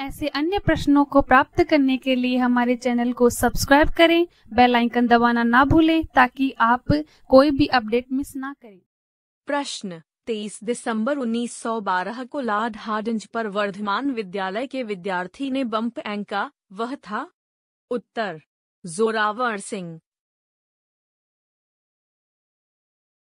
ऐसे अन्य प्रश्नों को प्राप्त करने के लिए हमारे चैनल को सब्सक्राइब करें बेल आइकन दबाना ना भूलें ताकि आप कोई भी अपडेट मिस ना करें प्रश्न 23 दिसंबर 1912 को लार्ड हार्डिंज पर वर्धमान विद्यालय के विद्यार्थी ने बम्प एंका वह था उत्तर जोरावर सिंह